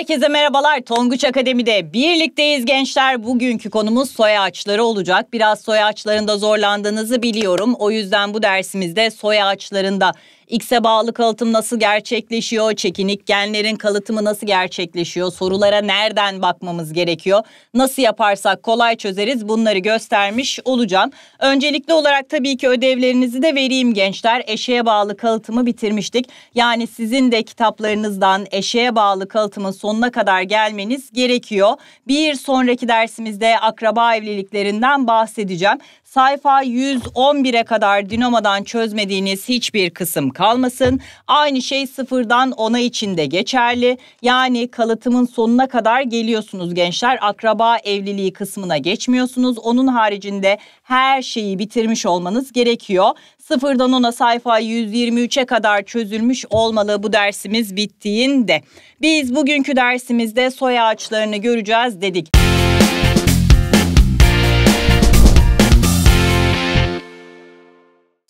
Herkese merhabalar. Tonguç Akademi'de birlikteyiz gençler. Bugünkü konumuz soy ağaçları olacak. Biraz soy ağaçlarında zorlandığınızı biliyorum. O yüzden bu dersimizde soy ağaçlarında X'e bağlı kalıtım nasıl gerçekleşiyor? Çekinik genlerin kalıtımı nasıl gerçekleşiyor? Sorulara nereden bakmamız gerekiyor? Nasıl yaparsak kolay çözeriz bunları göstermiş olacağım. Öncelikli olarak tabii ki ödevlerinizi de vereyim gençler. Eşeğe bağlı kalıtımı bitirmiştik. Yani sizin de kitaplarınızdan eşeğe bağlı kalıtımın sonuna kadar gelmeniz gerekiyor. Bir sonraki dersimizde akraba evliliklerinden bahsedeceğim sayfa 111'e kadar Dinamo'dan çözmediğiniz hiçbir kısım kalmasın. Aynı şey sıfırdan ona için de geçerli. Yani kalıtımın sonuna kadar geliyorsunuz gençler. Akraba evliliği kısmına geçmiyorsunuz. Onun haricinde her şeyi bitirmiş olmanız gerekiyor. Sıfırdan ona sayfa 123'e kadar çözülmüş olmalı bu dersimiz bittiğinde. Biz bugünkü dersimizde soy ağaçlarını göreceğiz dedik.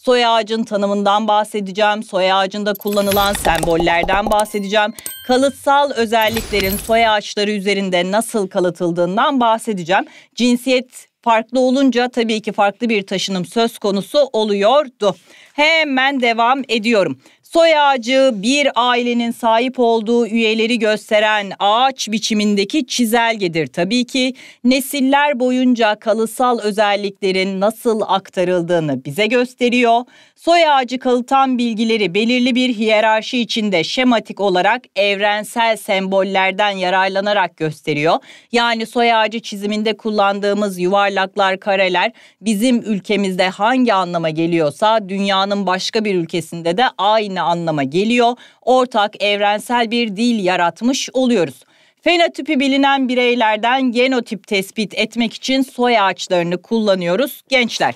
Soy ağacın tanımından bahsedeceğim, soy ağacında kullanılan sembollerden bahsedeceğim, kalıtsal özelliklerin soy ağaçları üzerinde nasıl kalıtıldığından bahsedeceğim. Cinsiyet farklı olunca tabii ki farklı bir taşınım söz konusu oluyordu. Hemen devam ediyorum. Soy ağacı bir ailenin sahip olduğu üyeleri gösteren ağaç biçimindeki çizelgedir. Tabii ki nesiller boyunca kalısal özelliklerin nasıl aktarıldığını bize gösteriyor. Soy ağacı kalıtan bilgileri belirli bir hiyerarşi içinde şematik olarak evrensel sembollerden yararlanarak gösteriyor. Yani soy ağacı çiziminde kullandığımız yuvarlaklar, kareler bizim ülkemizde hangi anlama geliyorsa dünyanın başka bir ülkesinde de aynı aynı anlama geliyor. Ortak evrensel bir dil yaratmış oluyoruz. Fenotipi bilinen bireylerden genotip tespit etmek için soy ağaçlarını kullanıyoruz gençler.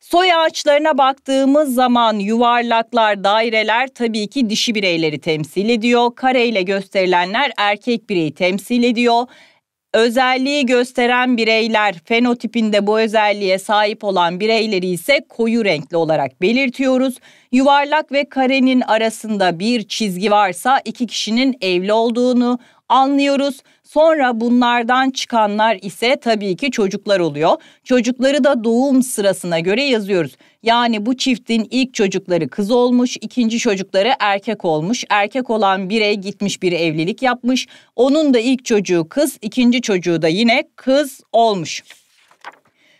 Soy ağaçlarına baktığımız zaman yuvarlaklar, daireler tabii ki dişi bireyleri temsil ediyor. Kareyle gösterilenler erkek bireyi temsil ediyor. Özelliği gösteren bireyler, fenotipinde bu özelliğe sahip olan bireyleri ise koyu renkli olarak belirtiyoruz. Yuvarlak ve karenin arasında bir çizgi varsa iki kişinin evli olduğunu anlıyoruz. Sonra bunlardan çıkanlar ise tabii ki çocuklar oluyor. Çocukları da doğum sırasına göre yazıyoruz. Yani bu çiftin ilk çocukları kız olmuş, ikinci çocukları erkek olmuş. Erkek olan birey gitmiş bir evlilik yapmış. Onun da ilk çocuğu kız, ikinci çocuğu da yine kız olmuş.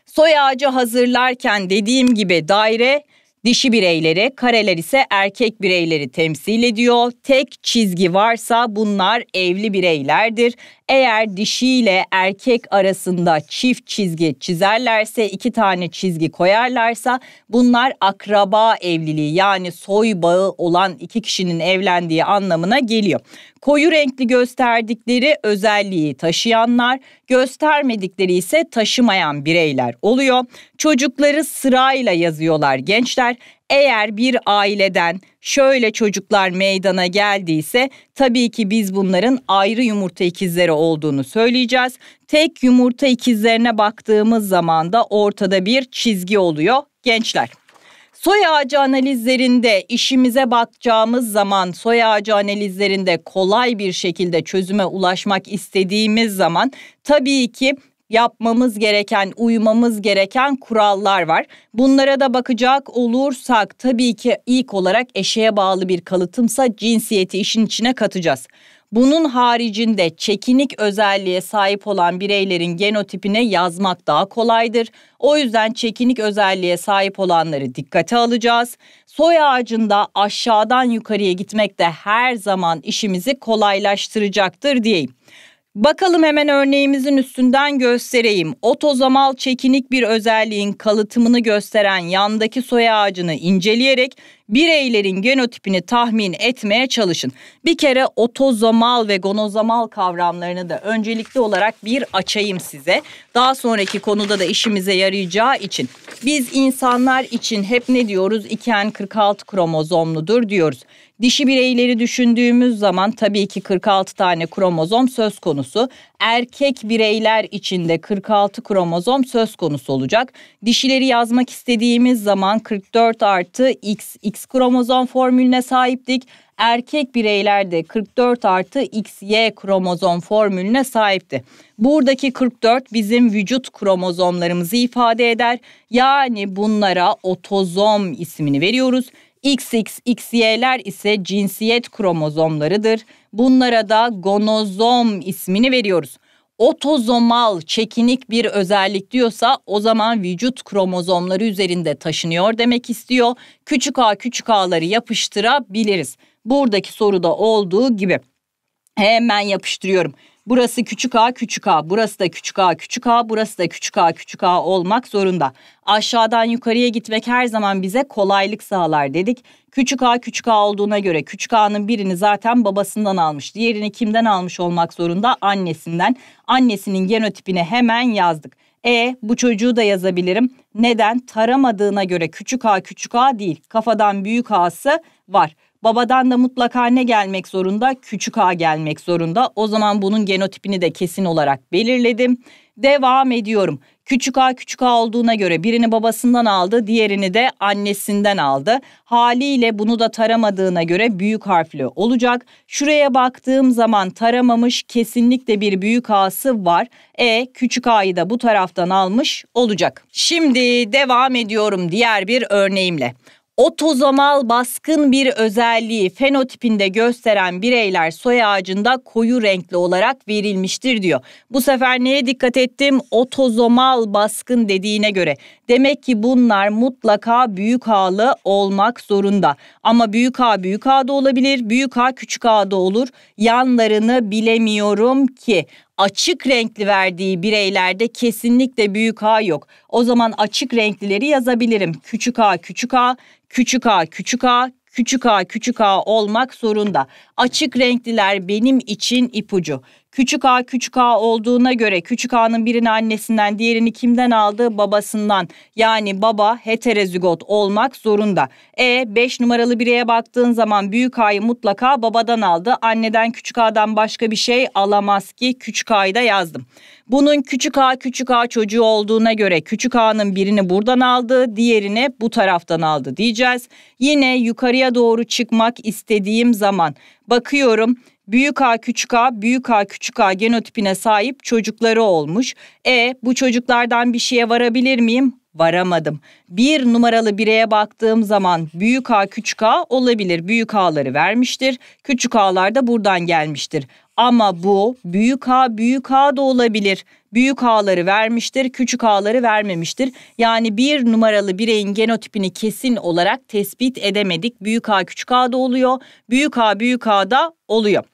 Soy ağacı hazırlarken dediğim gibi daire Dişi bireyleri, kareler ise erkek bireyleri temsil ediyor. Tek çizgi varsa bunlar evli bireylerdir. Eğer dişi ile erkek arasında çift çizgi çizerlerse, iki tane çizgi koyarlarsa bunlar akraba evliliği yani soy bağı olan iki kişinin evlendiği anlamına geliyor koyu renkli gösterdikleri özelliği taşıyanlar, göstermedikleri ise taşımayan bireyler oluyor. Çocukları sırayla yazıyorlar gençler. Eğer bir aileden şöyle çocuklar meydana geldiyse tabii ki biz bunların ayrı yumurta ikizleri olduğunu söyleyeceğiz. Tek yumurta ikizlerine baktığımız zaman da ortada bir çizgi oluyor gençler. Soy ağacı analizlerinde işimize bakacağımız zaman soy ağacı analizlerinde kolay bir şekilde çözüme ulaşmak istediğimiz zaman tabii ki yapmamız gereken, uymamız gereken kurallar var. Bunlara da bakacak olursak tabii ki ilk olarak eşeğe bağlı bir kalıtımsa cinsiyeti işin içine katacağız. Bunun haricinde çekinik özelliğe sahip olan bireylerin genotipine yazmak daha kolaydır. O yüzden çekinik özelliğe sahip olanları dikkate alacağız. Soy ağacında aşağıdan yukarıya gitmek de her zaman işimizi kolaylaştıracaktır diyeyim. Bakalım hemen örneğimizin üstünden göstereyim. Otozamal çekinik bir özelliğin kalıtımını gösteren yandaki soy ağacını inceleyerek bireylerin genotipini tahmin etmeye çalışın. Bir kere otozamal ve gonozamal kavramlarını da öncelikli olarak bir açayım size. Daha sonraki konuda da işimize yarayacağı için. Biz insanlar için hep ne diyoruz? 2N46 kromozomludur diyoruz. Dişi bireyleri düşündüğümüz zaman tabii ki 46 tane kromozom söz konusu. Erkek bireyler içinde 46 kromozom söz konusu olacak. Dişileri yazmak istediğimiz zaman 44 artı X, X kromozom formülüne sahiptik. Erkek bireylerde 44 artı XY kromozom formülüne sahipti. Buradaki 44 bizim vücut kromozomlarımızı ifade eder. Yani bunlara otozom ismini veriyoruz. XXXY'ler ise cinsiyet kromozomlarıdır. Bunlara da gonozom ismini veriyoruz. Otozomal çekinik bir özellik diyorsa o zaman vücut kromozomları üzerinde taşınıyor demek istiyor. Küçük A küçük A'ları yapıştırabiliriz. Buradaki soruda olduğu gibi hemen yapıştırıyorum. Burası küçük a küçük a, burası da küçük a küçük a, burası da küçük a küçük a olmak zorunda. Aşağıdan yukarıya gitmek her zaman bize kolaylık sağlar dedik. Küçük a küçük a olduğuna göre küçük a'nın birini zaten babasından almış. Diğerini kimden almış olmak zorunda? Annesinden. Annesinin genotipini hemen yazdık. E bu çocuğu da yazabilirim. Neden? Taramadığına göre küçük a küçük a değil. Kafadan büyük a'sı var. Babadan da mutlaka ne gelmek zorunda? Küçük A gelmek zorunda. O zaman bunun genotipini de kesin olarak belirledim. Devam ediyorum. Küçük A küçük A olduğuna göre birini babasından aldı, diğerini de annesinden aldı. Haliyle bunu da taramadığına göre büyük harfli olacak. Şuraya baktığım zaman taramamış kesinlikle bir büyük A'sı var. E küçük A'yı da bu taraftan almış olacak. Şimdi devam ediyorum diğer bir örneğimle. Otozomal baskın bir özelliği fenotipinde gösteren bireyler soy ağacında koyu renkli olarak verilmiştir diyor. Bu sefer neye dikkat ettim? Otozomal baskın dediğine göre. Demek ki bunlar mutlaka büyük ağlı olmak zorunda. Ama büyük ağ büyük A'da olabilir, büyük ağ küçük A'da olur. Yanlarını bilemiyorum ki açık renkli verdiği bireylerde kesinlikle büyük ağ yok. O zaman açık renklileri yazabilirim. Küçük ağ, küçük ağ küçük a, küçük a, küçük a, küçük a olmak zorunda. Açık renkliler benim için ipucu. Küçük A küçük A olduğuna göre küçük A'nın birini annesinden diğerini kimden aldı? Babasından. Yani baba heterozigot olmak zorunda. E 5 numaralı bireye baktığın zaman büyük A'yı mutlaka babadan aldı. Anneden küçük A'dan başka bir şey alamaz ki küçük A'yı da yazdım. Bunun küçük A küçük A çocuğu olduğuna göre küçük A'nın birini buradan aldı, diğerini bu taraftan aldı diyeceğiz. Yine yukarıya doğru çıkmak istediğim zaman bakıyorum büyük A küçük A büyük A küçük A genotipine sahip çocukları olmuş. E bu çocuklardan bir şeye varabilir miyim? varamadım. Bir numaralı bireye baktığım zaman büyük A küçük A olabilir. Büyük A'ları vermiştir. Küçük A'lar da buradan gelmiştir. Ama bu büyük A büyük A da olabilir. Büyük A'ları vermiştir, küçük A'ları vermemiştir. Yani bir numaralı bireyin genotipini kesin olarak tespit edemedik. Büyük A küçük A da oluyor, büyük A büyük A da oluyor.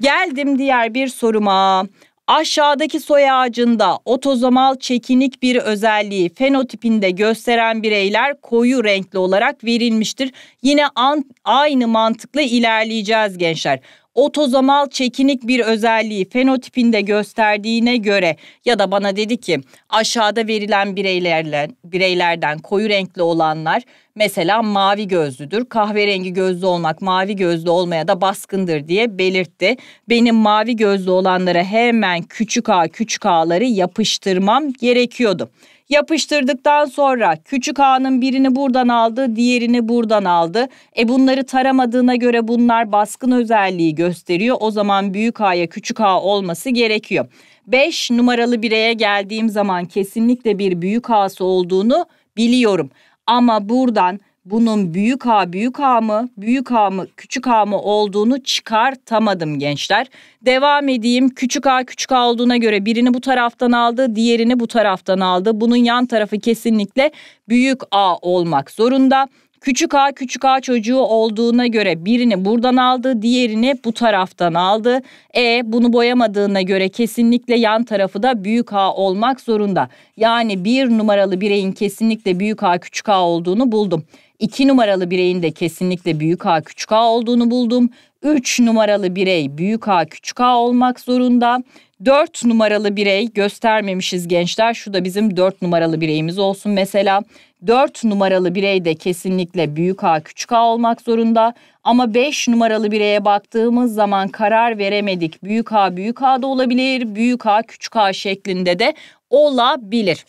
Geldim diğer bir soruma. Aşağıdaki soy ağacında otozomal çekinik bir özelliği fenotipinde gösteren bireyler koyu renkli olarak verilmiştir. Yine an, aynı mantıkla ilerleyeceğiz gençler otozomal çekinik bir özelliği fenotipinde gösterdiğine göre ya da bana dedi ki aşağıda verilen bireylerle bireylerden koyu renkli olanlar mesela mavi gözlüdür. Kahverengi gözlü olmak mavi gözlü olmaya da baskındır diye belirtti. Benim mavi gözlü olanlara hemen küçük a küçük ağları yapıştırmam gerekiyordu. Yapıştırdıktan sonra küçük ağanın birini buradan aldı, diğerini buradan aldı. E bunları taramadığına göre bunlar baskın özelliği gösteriyor. O zaman büyük ağa küçük ağa olması gerekiyor. 5 numaralı bireye geldiğim zaman kesinlikle bir büyük ağası olduğunu biliyorum. Ama buradan bunun büyük A büyük A mı büyük A mı küçük A mı olduğunu çıkartamadım gençler. Devam edeyim küçük A küçük A olduğuna göre birini bu taraftan aldı diğerini bu taraftan aldı. Bunun yan tarafı kesinlikle büyük A olmak zorunda. Küçük A küçük A çocuğu olduğuna göre birini buradan aldı, diğerini bu taraftan aldı. E bunu boyamadığına göre kesinlikle yan tarafı da büyük A olmak zorunda. Yani bir numaralı bireyin kesinlikle büyük A küçük A olduğunu buldum. 2 numaralı bireyin de kesinlikle büyük A küçük A olduğunu buldum. 3 numaralı birey büyük A küçük A olmak zorunda. 4 numaralı birey göstermemişiz gençler. Şu da bizim 4 numaralı bireyimiz olsun mesela. 4 numaralı birey de kesinlikle büyük A küçük A olmak zorunda. Ama 5 numaralı bireye baktığımız zaman karar veremedik. Büyük A büyük A da olabilir, büyük A küçük A şeklinde de olabilir.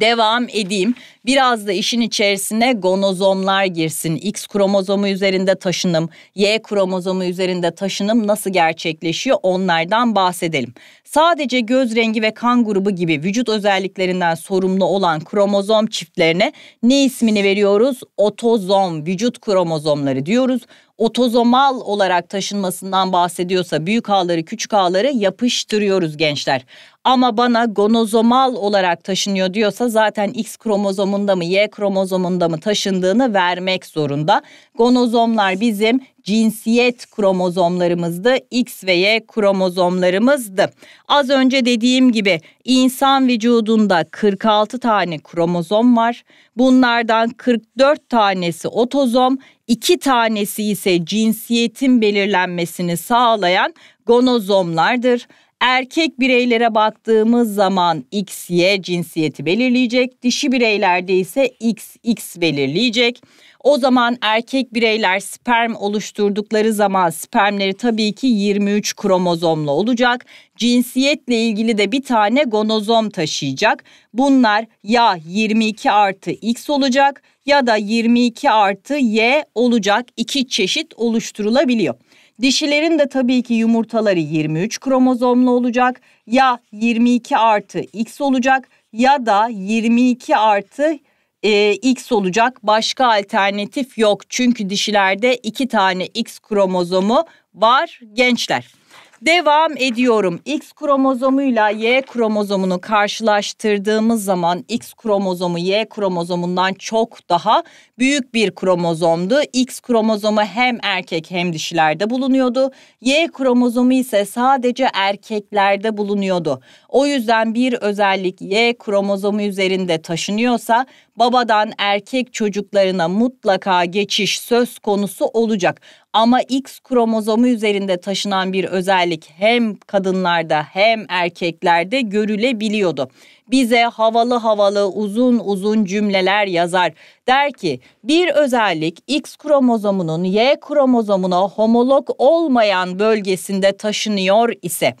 Devam edeyim. Biraz da işin içerisine gonozomlar girsin. X kromozomu üzerinde taşınım, Y kromozomu üzerinde taşınım nasıl gerçekleşiyor onlardan bahsedelim. Sadece göz rengi ve kan grubu gibi vücut özelliklerinden sorumlu olan kromozom çiftlerine ne ismini veriyoruz? Otozom, vücut kromozomları diyoruz otozomal olarak taşınmasından bahsediyorsa büyük ağları küçük ağları yapıştırıyoruz gençler. Ama bana gonozomal olarak taşınıyor diyorsa zaten X kromozomu kromozomunda mı Y kromozomunda mı taşındığını vermek zorunda. Gonozomlar bizim cinsiyet kromozomlarımızdı. X ve Y kromozomlarımızdı. Az önce dediğim gibi insan vücudunda 46 tane kromozom var. Bunlardan 44 tanesi otozom, 2 tanesi ise cinsiyetin belirlenmesini sağlayan gonozomlardır. Erkek bireylere baktığımız zaman XY cinsiyeti belirleyecek. Dişi bireylerde ise XX belirleyecek. O zaman erkek bireyler sperm oluşturdukları zaman spermleri tabii ki 23 kromozomlu olacak. Cinsiyetle ilgili de bir tane gonozom taşıyacak. Bunlar ya 22 artı X olacak ya da 22 artı Y olacak. İki çeşit oluşturulabiliyor. Dişilerin de tabii ki yumurtaları 23 kromozomlu olacak ya 22 artı X olacak ya da 22 artı e, X olacak. Başka alternatif yok çünkü dişilerde iki tane X kromozomu var gençler. Devam ediyorum. X kromozomuyla Y kromozomunu karşılaştırdığımız zaman X kromozomu Y kromozomundan çok daha büyük bir kromozomdu. X kromozomu hem erkek hem dişilerde bulunuyordu. Y kromozomu ise sadece erkeklerde bulunuyordu. O yüzden bir özellik Y kromozomu üzerinde taşınıyorsa babadan erkek çocuklarına mutlaka geçiş söz konusu olacak. Ama X kromozomu üzerinde taşınan bir özellik hem kadınlarda hem erkeklerde görülebiliyordu. Bize havalı havalı uzun uzun cümleler yazar. Der ki bir özellik X kromozomunun Y kromozomuna homolog olmayan bölgesinde taşınıyor ise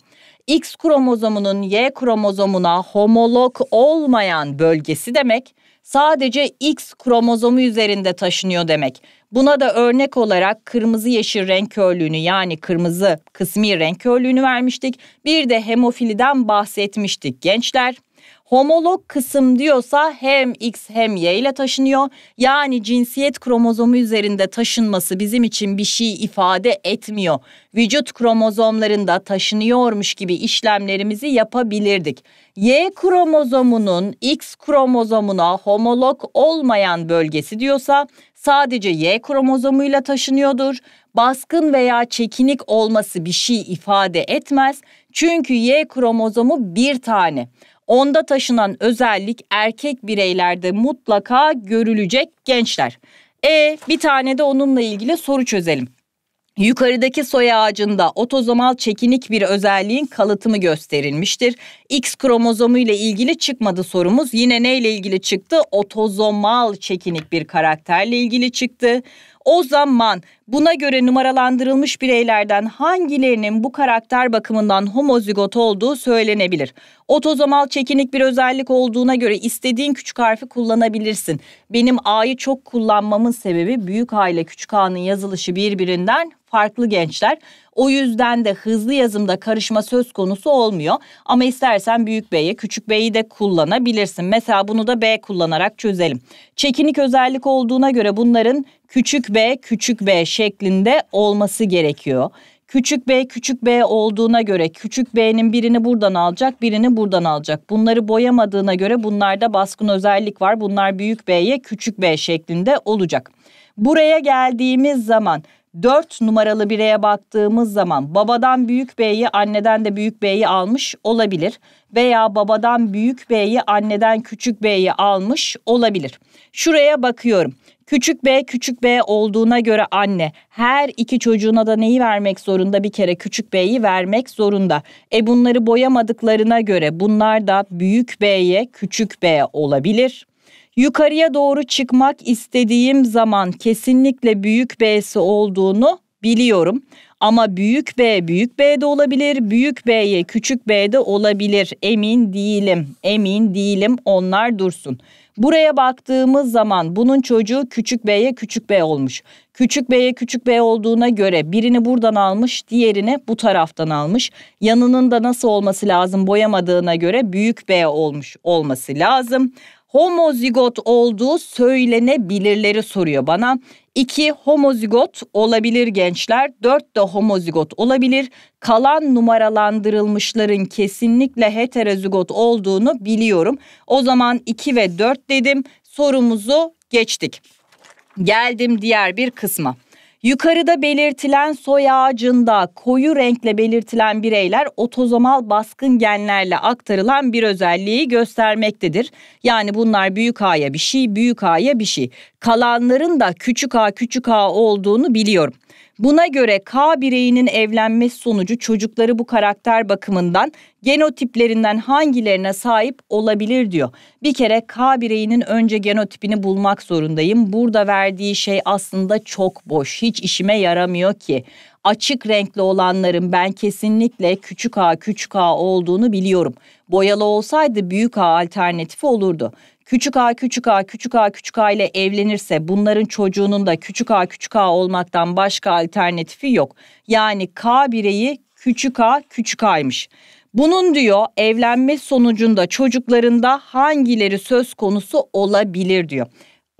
X kromozomunun Y kromozomuna homolog olmayan bölgesi demek sadece X kromozomu üzerinde taşınıyor demek. Buna da örnek olarak kırmızı yeşil renk körlüğünü yani kırmızı kısmi renk körlüğünü vermiştik. Bir de hemofiliden bahsetmiştik gençler homolog kısım diyorsa hem X hem Y ile taşınıyor. Yani cinsiyet kromozomu üzerinde taşınması bizim için bir şey ifade etmiyor. Vücut kromozomlarında taşınıyormuş gibi işlemlerimizi yapabilirdik. Y kromozomunun X kromozomuna homolog olmayan bölgesi diyorsa sadece Y kromozomuyla taşınıyordur. Baskın veya çekinik olması bir şey ifade etmez. Çünkü Y kromozomu bir tane. Onda taşınan özellik erkek bireylerde mutlaka görülecek gençler. E bir tane de onunla ilgili soru çözelim. Yukarıdaki soy ağacında otozomal çekinik bir özelliğin kalıtımı gösterilmiştir. X kromozomu ile ilgili çıkmadı sorumuz. Yine neyle ilgili çıktı? Otozomal çekinik bir karakterle ilgili çıktı. O zaman buna göre numaralandırılmış bireylerden hangilerinin bu karakter bakımından homozigot olduğu söylenebilir. Otozomal çekinik bir özellik olduğuna göre istediğin küçük harfi kullanabilirsin. Benim A'yı çok kullanmamın sebebi büyük A ile küçük A'nın yazılışı birbirinden farklı gençler. O yüzden de hızlı yazımda karışma söz konusu olmuyor. Ama istersen büyük B'yi, küçük B'yi de kullanabilirsin. Mesela bunu da B kullanarak çözelim. Çekinik özellik olduğuna göre bunların küçük B küçük B şeklinde olması gerekiyor. Küçük B küçük B olduğuna göre küçük B'nin birini buradan alacak birini buradan alacak. Bunları boyamadığına göre bunlarda baskın özellik var. Bunlar büyük B'ye küçük B şeklinde olacak. Buraya geldiğimiz zaman 4 numaralı bireye baktığımız zaman babadan büyük B'yi anneden de büyük B'yi almış olabilir veya babadan büyük B'yi anneden küçük B'yi almış olabilir. Şuraya bakıyorum. Küçük B küçük B olduğuna göre anne her iki çocuğuna da neyi vermek zorunda? Bir kere küçük B'yi vermek zorunda. E bunları boyamadıklarına göre bunlar da büyük B'ye küçük B olabilir yukarıya doğru çıkmak istediğim zaman kesinlikle büyük B'si olduğunu biliyorum. Ama büyük B büyük B'de olabilir, büyük B'ye küçük B'de olabilir. Emin değilim, emin değilim onlar dursun. Buraya baktığımız zaman bunun çocuğu küçük B'ye küçük B olmuş. Küçük B'ye küçük B olduğuna göre birini buradan almış, diğerini bu taraftan almış. Yanının da nasıl olması lazım boyamadığına göre büyük B olmuş olması lazım homozigot olduğu söylenebilirleri soruyor bana. 2 homozigot olabilir gençler, 4 de homozigot olabilir. Kalan numaralandırılmışların kesinlikle heterozigot olduğunu biliyorum. O zaman 2 ve 4 dedim. Sorumuzu geçtik. Geldim diğer bir kısma. Yukarıda belirtilen soy ağacında koyu renkle belirtilen bireyler otozomal baskın genlerle aktarılan bir özelliği göstermektedir. Yani bunlar büyük A'ya bir şey, büyük A'ya bir şey. Kalanların da küçük A küçük A olduğunu biliyorum. Buna göre K bireyinin evlenmesi sonucu çocukları bu karakter bakımından genotiplerinden hangilerine sahip olabilir diyor. Bir kere K bireyinin önce genotipini bulmak zorundayım. Burada verdiği şey aslında çok boş. Hiç işime yaramıyor ki açık renkli olanların ben kesinlikle küçük A küçük A olduğunu biliyorum. Boyalı olsaydı büyük A alternatifi olurdu. Küçük A küçük A küçük A küçük A ile evlenirse bunların çocuğunun da küçük A küçük A olmaktan başka alternatifi yok. Yani K bireyi küçük A küçük A'ymış. Bunun diyor evlenme sonucunda çocuklarında hangileri söz konusu olabilir diyor.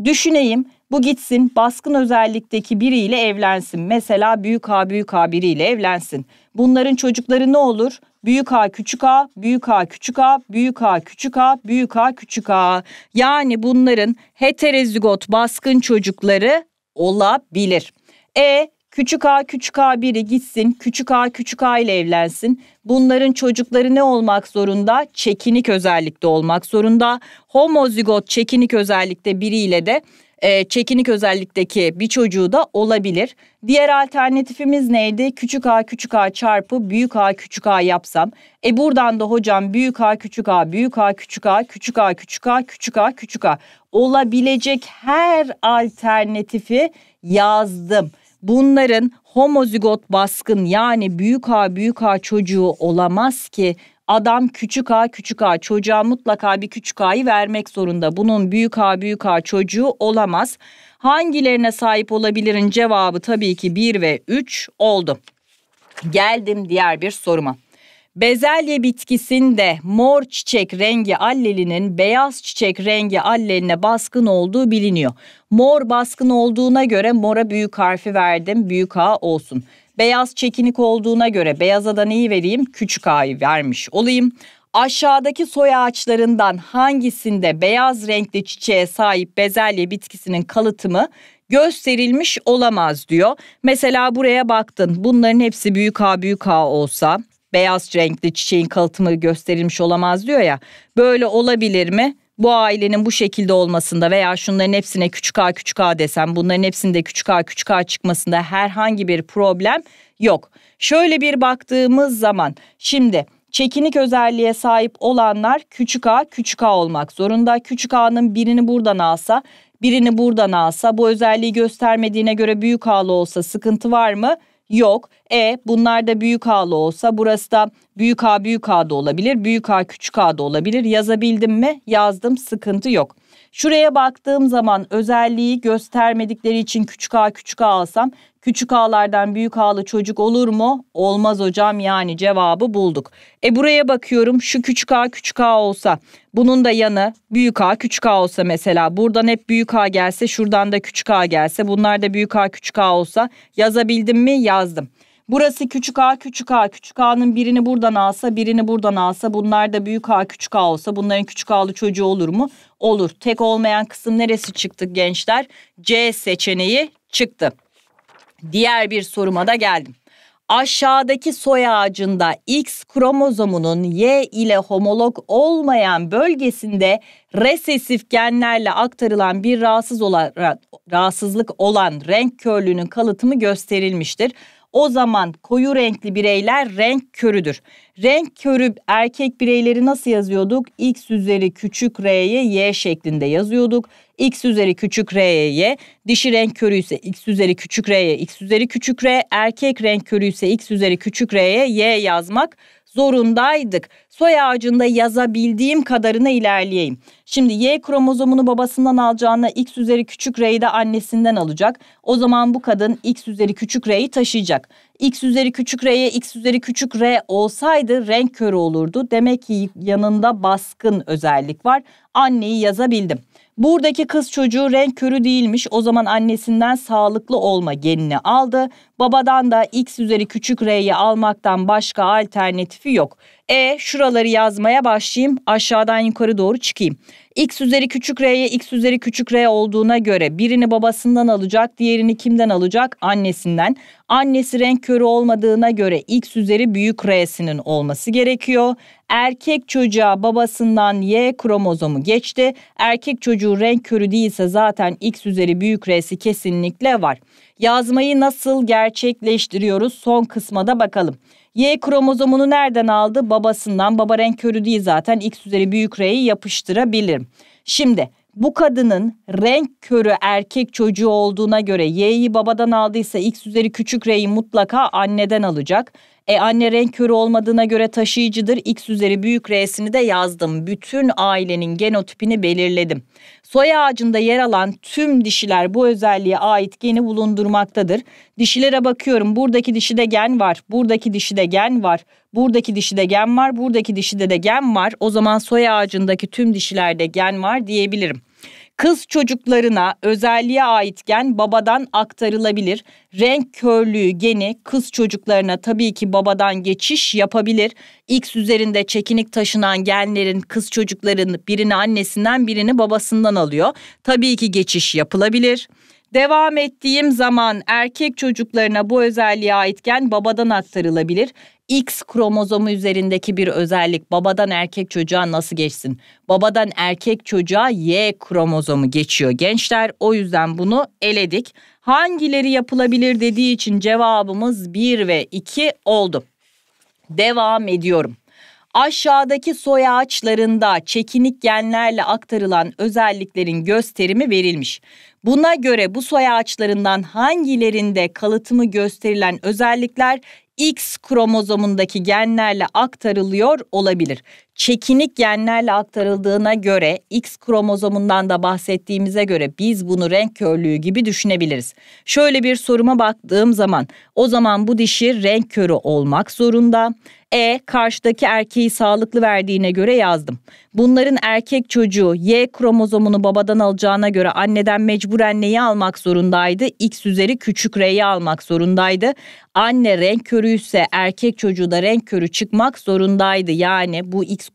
Düşüneyim bu gitsin baskın özellikteki biriyle evlensin. Mesela büyük A büyük A biriyle evlensin. Bunların çocukları ne olur? Büyük A küçük A, büyük A küçük A, büyük A küçük A, büyük A küçük A. Yani bunların heterozigot baskın çocukları olabilir. E Küçük A küçük A biri gitsin, küçük A küçük A ile evlensin. Bunların çocukları ne olmak zorunda? Çekinik özellikte olmak zorunda. Homozigot çekinik özellikte biriyle de e, çekinik özellikteki bir çocuğu da olabilir. Diğer alternatifimiz neydi? Küçük a küçük a çarpı büyük a küçük a yapsam. E buradan da hocam büyük a küçük a büyük a küçük a küçük a küçük a küçük a küçük a olabilecek her alternatifi yazdım. Bunların homozigot baskın yani büyük A büyük A çocuğu olamaz ki adam küçük a küçük a çocuğa mutlaka bir küçük a'yı vermek zorunda. Bunun büyük a büyük a çocuğu olamaz. Hangilerine sahip olabilirin cevabı tabii ki 1 ve 3 oldu. Geldim diğer bir soruma. Bezelye bitkisinde mor çiçek rengi allelinin beyaz çiçek rengi alleline baskın olduğu biliniyor. Mor baskın olduğuna göre mora büyük harfi verdim. Büyük A olsun. Beyaz çekinik olduğuna göre beyaza da neyi vereyim? Küçük A'yı vermiş olayım. Aşağıdaki soy ağaçlarından hangisinde beyaz renkli çiçeğe sahip bezelye bitkisinin kalıtımı gösterilmiş olamaz diyor. Mesela buraya baktın bunların hepsi büyük A büyük A olsa beyaz renkli çiçeğin kalıtımı gösterilmiş olamaz diyor ya. Böyle olabilir mi? bu ailenin bu şekilde olmasında veya şunların hepsine küçük a küçük a desem bunların hepsinde küçük a küçük a çıkmasında herhangi bir problem yok. Şöyle bir baktığımız zaman şimdi çekinik özelliğe sahip olanlar küçük a küçük a olmak zorunda. Küçük a'nın birini buradan alsa birini buradan alsa bu özelliği göstermediğine göre büyük a'lı olsa sıkıntı var mı? Yok. E bunlar da büyük A'lı olsa burası da büyük A büyük a da olabilir. Büyük A küçük a da olabilir. Yazabildim mi? Yazdım. Sıkıntı yok. Şuraya baktığım zaman özelliği göstermedikleri için küçük a küçük a alsam küçük ağlardan büyük ağlı çocuk olur mu? Olmaz hocam yani cevabı bulduk. E buraya bakıyorum şu küçük a küçük a olsa bunun da yanı büyük a küçük a olsa mesela buradan hep büyük a gelse şuradan da küçük a gelse bunlar da büyük a küçük a olsa yazabildim mi yazdım. Burası küçük a küçük a küçük a'nın birini buradan alsa birini buradan alsa bunlar da büyük a küçük a olsa bunların küçük a'lı çocuğu olur mu? Olur. Tek olmayan kısım neresi çıktı gençler? C seçeneği çıktı. Diğer bir soruma da geldim. Aşağıdaki soy ağacında X kromozomunun Y ile homolog olmayan bölgesinde resesif genlerle aktarılan bir rahatsız olan, rahatsızlık olan renk körlüğünün kalıtımı gösterilmiştir. O zaman koyu renkli bireyler renk körüdür. Renk körü erkek bireyleri nasıl yazıyorduk? X üzeri küçük R'ye Y şeklinde yazıyorduk. X üzeri küçük R'ye Y. Dişi renk körü ise X üzeri küçük R'ye X üzeri küçük R. Erkek renk körü ise X üzeri küçük R'ye Y yazmak zorundaydık. Soy ağacında yazabildiğim kadarını ilerleyeyim. Şimdi Y kromozomunu babasından alacağına X üzeri küçük R'yi de annesinden alacak. O zaman bu kadın X üzeri küçük R'yi taşıyacak. X üzeri küçük R'ye X üzeri küçük R olsaydı renk körü olurdu. Demek ki yanında baskın özellik var. Anneyi yazabildim. Buradaki kız çocuğu renk körü değilmiş. O zaman annesinden sağlıklı olma genini aldı. Babadan da x üzeri küçük r'yi almaktan başka alternatifi yok. E şuraları yazmaya başlayayım. Aşağıdan yukarı doğru çıkayım x üzeri küçük r'ye x üzeri küçük r olduğuna göre birini babasından alacak diğerini kimden alacak? Annesinden. Annesi renk körü olmadığına göre x üzeri büyük r'sinin olması gerekiyor. Erkek çocuğa babasından y kromozomu geçti. Erkek çocuğu renk körü değilse zaten x üzeri büyük r'si kesinlikle var. Yazmayı nasıl gerçekleştiriyoruz son kısmada bakalım. Y kromozomunu nereden aldı? Babasından. Baba renk körü değil zaten. X üzeri büyük R'yi yapıştırabilirim. Şimdi bu kadının renk körü erkek çocuğu olduğuna göre Y'yi babadan aldıysa X üzeri küçük R'yi mutlaka anneden alacak. E, anne renk körü olmadığına göre taşıyıcıdır. X üzeri büyük R'sini de yazdım. Bütün ailenin genotipini belirledim. Soy ağacında yer alan tüm dişiler bu özelliğe ait geni bulundurmaktadır. Dişilere bakıyorum. Buradaki dişide gen var. Buradaki dişide gen var. Buradaki dişide gen var. Buradaki dişide de gen var. O zaman soy ağacındaki tüm dişilerde gen var diyebilirim. Kız çocuklarına özelliğe aitken babadan aktarılabilir. Renk körlüğü geni kız çocuklarına tabii ki babadan geçiş yapabilir. X üzerinde çekinik taşınan genlerin kız çocukların birini annesinden birini babasından alıyor. Tabii ki geçiş yapılabilir. Devam ettiğim zaman erkek çocuklarına bu özelliğe aitken babadan aktarılabilir. X kromozomu üzerindeki bir özellik babadan erkek çocuğa nasıl geçsin? Babadan erkek çocuğa Y kromozomu geçiyor gençler. O yüzden bunu eledik. Hangileri yapılabilir dediği için cevabımız 1 ve 2 oldu. Devam ediyorum. Aşağıdaki soy ağaçlarında çekinik genlerle aktarılan özelliklerin gösterimi verilmiş. Buna göre bu soy ağaçlarından hangilerinde kalıtımı gösterilen özellikler X kromozomundaki genlerle aktarılıyor olabilir. Çekinik genlerle aktarıldığına göre X kromozomundan da bahsettiğimize göre biz bunu renk körlüğü gibi düşünebiliriz. Şöyle bir soruma baktığım zaman o zaman bu dişi renk körü olmak zorunda. E karşıdaki erkeği sağlıklı verdiğine göre yazdım. Bunların erkek çocuğu Y kromozomunu babadan alacağına göre anneden mecburen neyi almak zorundaydı? X üzeri küçük R'yi almak zorundaydı. Anne renk körüyse erkek çocuğu da renk körü çıkmak zorundaydı. Yani bu X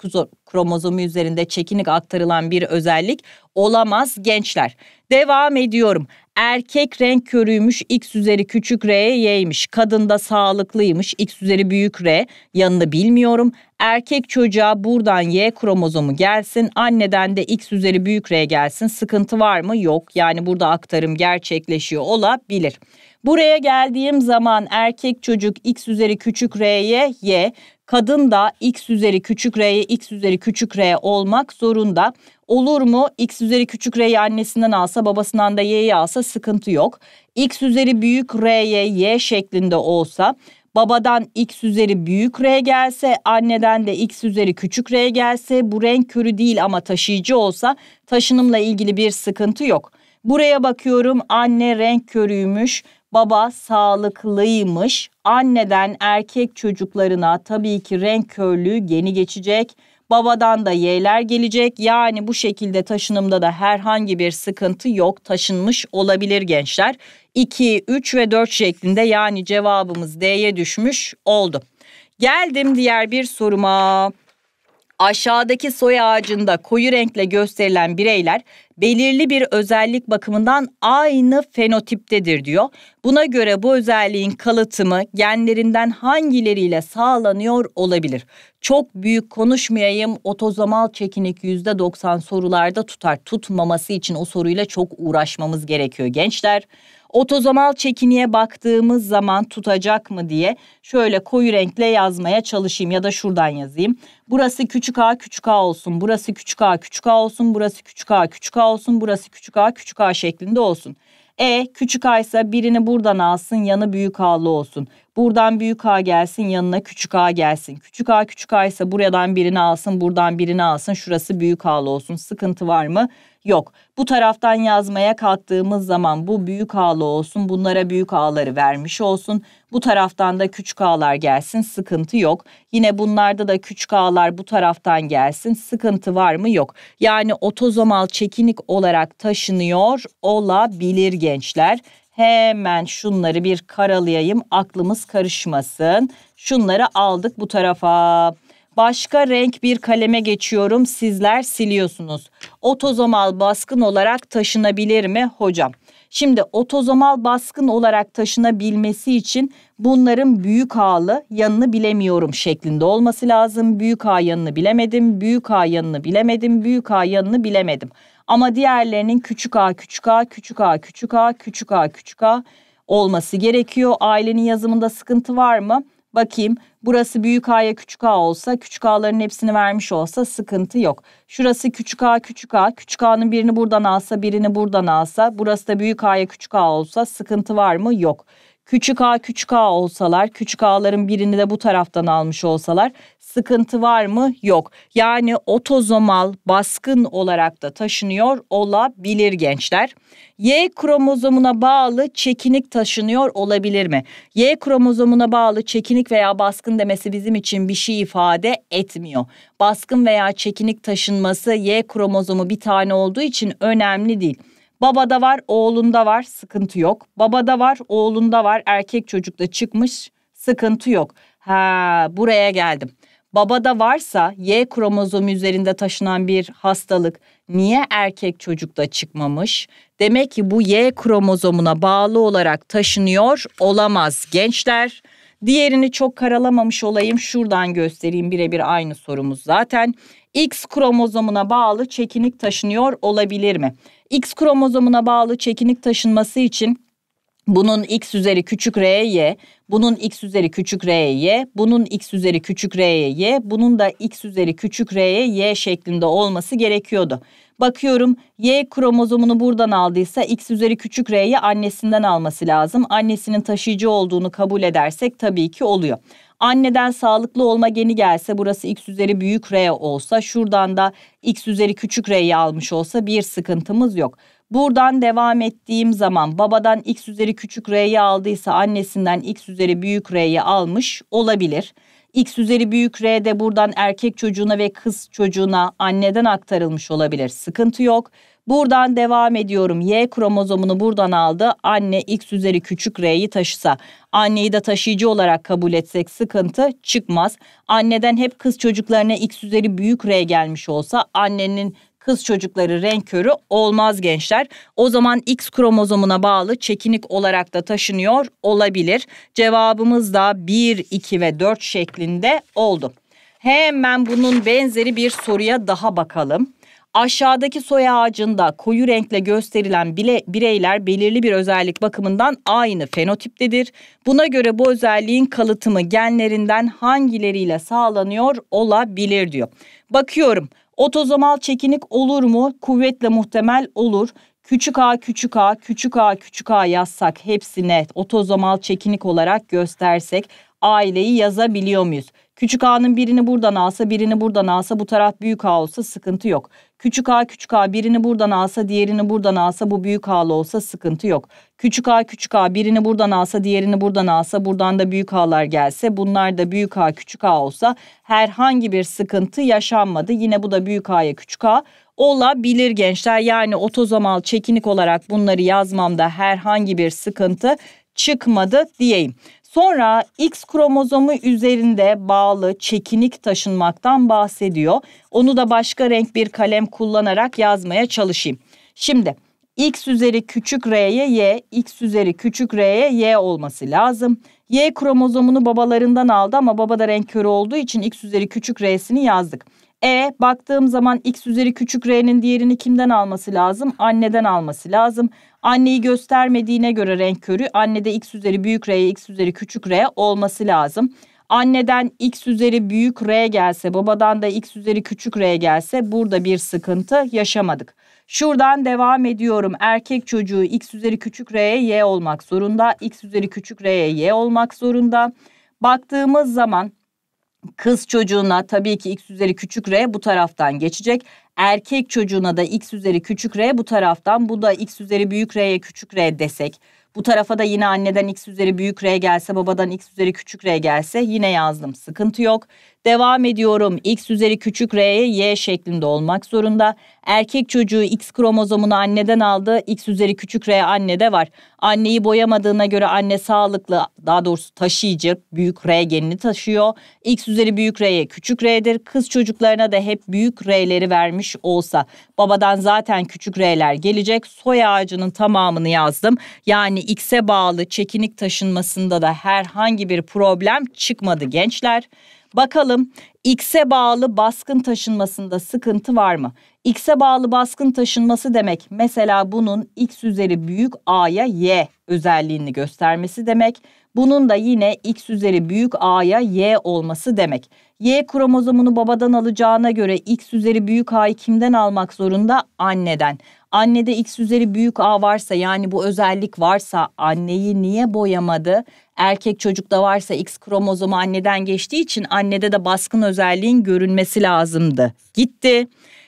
kromozomu üzerinde çekinik aktarılan bir özellik olamaz gençler. Devam ediyorum. Erkek renk körüymüş x üzeri küçük r'ye y'ymiş. Kadında sağlıklıymış x üzeri büyük r yanını bilmiyorum. Erkek çocuğa buradan y kromozomu gelsin. Anneden de x üzeri büyük r gelsin. Sıkıntı var mı? Yok. Yani burada aktarım gerçekleşiyor olabilir. Buraya geldiğim zaman erkek çocuk x üzeri küçük r'ye y, kadın da x üzeri küçük r'ye x üzeri küçük r olmak zorunda. Olur mu? X üzeri küçük R'yi annesinden alsa babasından da Y'yi alsa sıkıntı yok. X üzeri büyük R'ye Y şeklinde olsa babadan X üzeri büyük R gelse anneden de X üzeri küçük R gelse bu renk körü değil ama taşıyıcı olsa taşınımla ilgili bir sıkıntı yok. Buraya bakıyorum anne renk körüymüş baba sağlıklıymış. Anneden erkek çocuklarına tabii ki renk körlüğü geni geçecek. Babadan da yeğler gelecek. Yani bu şekilde taşınımda da herhangi bir sıkıntı yok. Taşınmış olabilir gençler. 2, 3 ve 4 şeklinde yani cevabımız D'ye düşmüş oldu. Geldim diğer bir soruma. Aşağıdaki soy ağacında koyu renkle gösterilen bireyler belirli bir özellik bakımından aynı fenotiptedir diyor. Buna göre bu özelliğin kalıtımı genlerinden hangileriyle sağlanıyor olabilir. Çok büyük konuşmayayım otozomal çekinik %90 sorularda tutar tutmaması için o soruyla çok uğraşmamız gerekiyor gençler. Otozomal çekiniye baktığımız zaman tutacak mı diye şöyle koyu renkle yazmaya çalışayım ya da şuradan yazayım. Burası küçük a küçük a olsun, burası küçük a küçük a olsun, burası küçük a küçük a olsun, burası küçük a küçük a şeklinde olsun. E küçük a ise birini buradan alsın yanı büyük a'lı olsun. Buradan büyük a gelsin yanına küçük a gelsin. Küçük a küçük a ise buradan birini alsın buradan birini alsın şurası büyük a'lı olsun. Sıkıntı var mı? yok. Bu taraftan yazmaya kalktığımız zaman bu büyük ağlı olsun bunlara büyük ağları vermiş olsun. Bu taraftan da küçük ağlar gelsin sıkıntı yok. Yine bunlarda da küçük ağlar bu taraftan gelsin sıkıntı var mı yok. Yani otozomal çekinik olarak taşınıyor olabilir gençler. Hemen şunları bir karalayayım aklımız karışmasın. Şunları aldık bu tarafa başka renk bir kaleme geçiyorum sizler siliyorsunuz. Otozomal baskın olarak taşınabilir mi hocam? Şimdi otozomal baskın olarak taşınabilmesi için bunların büyük A'lı yanını bilemiyorum şeklinde olması lazım. Büyük A yanını bilemedim, büyük A yanını bilemedim, büyük A yanını bilemedim. Ama diğerlerinin küçük A, küçük A, küçük A, küçük A, küçük A, küçük A, küçük A olması gerekiyor. Ailenin yazımında sıkıntı var mı? Bakayım burası büyük A'ya küçük A olsa küçük A'ların hepsini vermiş olsa sıkıntı yok. Şurası küçük A küçük A küçük A'nın birini buradan alsa birini buradan alsa burası da büyük A'ya küçük A olsa sıkıntı var mı? Yok küçük a küçük a olsalar, küçük a'ların birini de bu taraftan almış olsalar sıkıntı var mı? Yok. Yani otozomal baskın olarak da taşınıyor olabilir gençler. Y kromozomuna bağlı çekinik taşınıyor olabilir mi? Y kromozomuna bağlı çekinik veya baskın demesi bizim için bir şey ifade etmiyor. Baskın veya çekinik taşınması Y kromozomu bir tane olduğu için önemli değil. Babada var, oğlunda var, sıkıntı yok. Babada var, oğlunda var, erkek çocuk da çıkmış, sıkıntı yok. Ha, buraya geldim. Babada varsa Y kromozom üzerinde taşınan bir hastalık niye erkek çocukta çıkmamış? Demek ki bu Y kromozomuna bağlı olarak taşınıyor olamaz gençler. Diğerini çok karalamamış olayım şuradan göstereyim birebir aynı sorumuz zaten. X kromozomuna bağlı çekinik taşınıyor olabilir mi? X kromozomuna bağlı çekinik taşınması için bunun x üzeri küçük r'ye y, bunun x üzeri küçük r'ye y, bunun x üzeri küçük r'ye y, bunun da x üzeri küçük r'ye y şeklinde olması gerekiyordu. Bakıyorum y kromozomunu buradan aldıysa x üzeri küçük r'yi annesinden alması lazım. Annesinin taşıyıcı olduğunu kabul edersek tabii ki oluyor. Anneden sağlıklı olma geni gelse burası x üzeri büyük R olsa şuradan da x üzeri küçük R'yi almış olsa bir sıkıntımız yok. Buradan devam ettiğim zaman babadan x üzeri küçük R'yi aldıysa annesinden x üzeri büyük R'yi almış olabilir. X üzeri büyük R de buradan erkek çocuğuna ve kız çocuğuna anneden aktarılmış olabilir. Sıkıntı yok. Buradan devam ediyorum. Y kromozomunu buradan aldı. Anne X üzeri küçük R'yi taşısa. Anneyi de taşıyıcı olarak kabul etsek sıkıntı çıkmaz. Anneden hep kız çocuklarına X üzeri büyük R gelmiş olsa annenin kız çocukları renk körü olmaz gençler. O zaman X kromozomuna bağlı çekinik olarak da taşınıyor olabilir. Cevabımız da 1, 2 ve 4 şeklinde oldu. Hemen bunun benzeri bir soruya daha bakalım. Aşağıdaki soy ağacında koyu renkle gösterilen bile, bireyler belirli bir özellik bakımından aynı fenotiptedir. Buna göre bu özelliğin kalıtımı genlerinden hangileriyle sağlanıyor olabilir diyor. Bakıyorum otozomal çekinik olur mu? Kuvvetle muhtemel olur küçük a küçük a küçük a küçük a yazsak hepsine otozomal çekinik olarak göstersek aileyi yazabiliyor muyuz? Küçük A'nın birini buradan alsa, birini buradan alsa, bu taraf büyük A olsa sıkıntı yok. Küçük A küçük A birini buradan alsa, diğerini buradan alsa, bu büyük A'lı olsa sıkıntı yok. Küçük A küçük A birini buradan alsa, diğerini buradan alsa, buradan da büyük A'lar gelse, bunlar da büyük A küçük A olsa herhangi bir sıkıntı yaşanmadı. Yine bu da büyük A'ya küçük A olabilir gençler. Yani otozomal çekinik olarak bunları yazmamda herhangi bir sıkıntı çıkmadı diyeyim. Sonra X kromozomu üzerinde bağlı çekinik taşınmaktan bahsediyor. Onu da başka renk bir kalem kullanarak yazmaya çalışayım. Şimdi x üzeri küçük r'ye y, x üzeri küçük r'ye y olması lazım. Y kromozomunu babalarından aldı ama baba da renk körü olduğu için x üzeri küçük r'sini yazdık. E baktığım zaman x üzeri küçük r'nin diğerini kimden alması lazım? Anneden alması lazım. Anneyi göstermediğine göre renk körü annede x üzeri büyük R'ye x üzeri küçük R olması lazım. Anneden x üzeri büyük R gelse babadan da x üzeri küçük R gelse burada bir sıkıntı yaşamadık. Şuradan devam ediyorum. Erkek çocuğu x üzeri küçük R'ye y olmak zorunda. x üzeri küçük R'ye y olmak zorunda. Baktığımız zaman Kız çocuğuna tabii ki x üzeri küçük r bu taraftan geçecek. Erkek çocuğuna da x üzeri küçük r bu taraftan. Bu da x üzeri büyük r'ye küçük r desek. Bu tarafa da yine anneden x üzeri büyük r gelse babadan x üzeri küçük r gelse yine yazdım. Sıkıntı yok. Devam ediyorum. X üzeri küçük R'ye Y şeklinde olmak zorunda. Erkek çocuğu X kromozomunu anneden aldı. X üzeri küçük R annede var. Anneyi boyamadığına göre anne sağlıklı daha doğrusu taşıyıcı büyük R genini taşıyor. X üzeri büyük R'ye küçük R'dir. Kız çocuklarına da hep büyük R'leri vermiş olsa babadan zaten küçük R'ler gelecek. Soy ağacının tamamını yazdım. Yani X'e bağlı çekinik taşınmasında da herhangi bir problem çıkmadı gençler. Bakalım X'e bağlı baskın taşınmasında sıkıntı var mı? X'e bağlı baskın taşınması demek mesela bunun X üzeri büyük A'ya Y özelliğini göstermesi demek. Bunun da yine X üzeri büyük A'ya Y olması demek. Y kromozomunu babadan alacağına göre X üzeri büyük A'yı kimden almak zorunda? Anneden. Annede X üzeri büyük A varsa yani bu özellik varsa anneyi niye boyamadı? Erkek çocukta varsa X kromozomu anneden geçtiği için annede de baskın özelliğin görünmesi lazımdı. Gitti.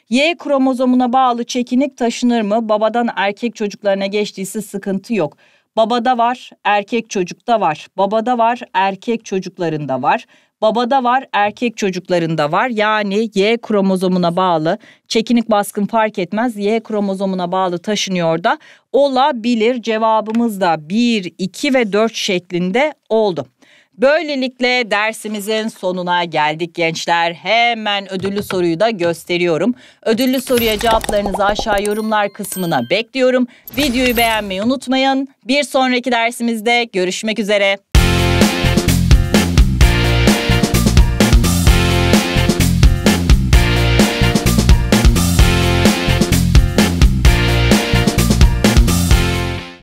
Y kromozomuna bağlı çekinik taşınır mı? Babadan erkek çocuklarına geçtiyse sıkıntı yok. Babada var, erkek çocukta var. Babada var, erkek çocuklarında var. Babada var, erkek çocuklarında var. Yani Y kromozomuna bağlı, çekinik baskın fark etmez. Y kromozomuna bağlı taşınıyor da olabilir. Cevabımız da 1, 2 ve 4 şeklinde oldu. Böylelikle dersimizin sonuna geldik gençler. Hemen ödüllü soruyu da gösteriyorum. Ödüllü soruya cevaplarınızı aşağı yorumlar kısmına bekliyorum. Videoyu beğenmeyi unutmayın. Bir sonraki dersimizde görüşmek üzere.